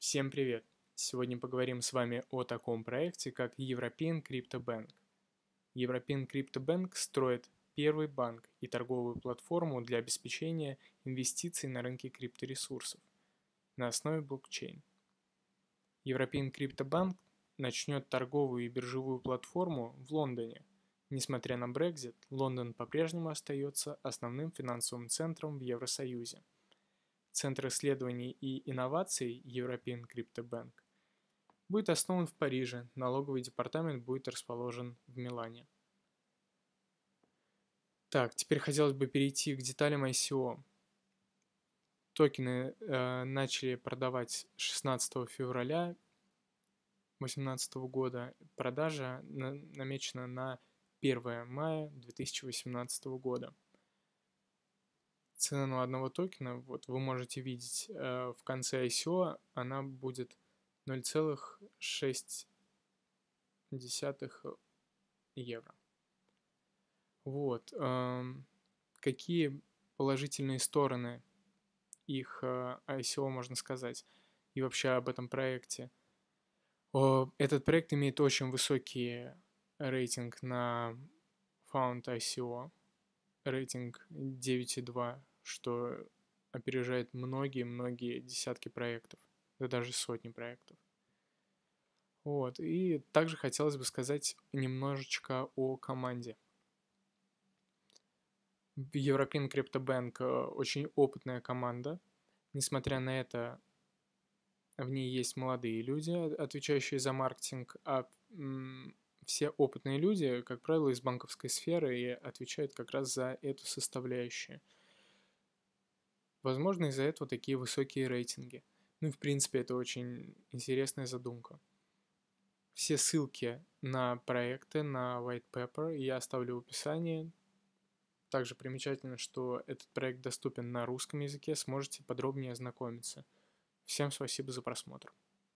Всем привет! Сегодня поговорим с вами о таком проекте, как European Crypto Bank. European Crypto Bank строит первый банк и торговую платформу для обеспечения инвестиций на рынке крипторесурсов на основе блокчейн. European Crypto Bank начнет торговую и биржевую платформу в Лондоне. Несмотря на Brexit, Лондон по-прежнему остается основным финансовым центром в Евросоюзе – Центр исследований и инноваций European Crypto Bank, будет основан в Париже, налоговый департамент будет расположен в Милане. Так, теперь хотелось бы перейти к деталям ICO. Токены э, начали продавать 16 февраля 2018 года. Продажа на, намечена на 1 мая 2018 года цена на одного токена, вот вы можете видеть э, в конце ICO, она будет 0,6 евро. Вот. Эм, какие положительные стороны их э, ICO можно сказать и вообще об этом проекте? Этот проект имеет очень высокий рейтинг на Found ICO, рейтинг 9,2 что опережает многие-многие десятки проектов, да даже сотни проектов. Вот, и также хотелось бы сказать немножечко о команде. European Crypto Bank очень опытная команда. Несмотря на это, в ней есть молодые люди, отвечающие за маркетинг, а все опытные люди, как правило, из банковской сферы и отвечают как раз за эту составляющую – Возможно, из-за этого такие высокие рейтинги. Ну и в принципе это очень интересная задумка. Все ссылки на проекты, на White Pepper я оставлю в описании. Также примечательно, что этот проект доступен на русском языке, сможете подробнее ознакомиться. Всем спасибо за просмотр.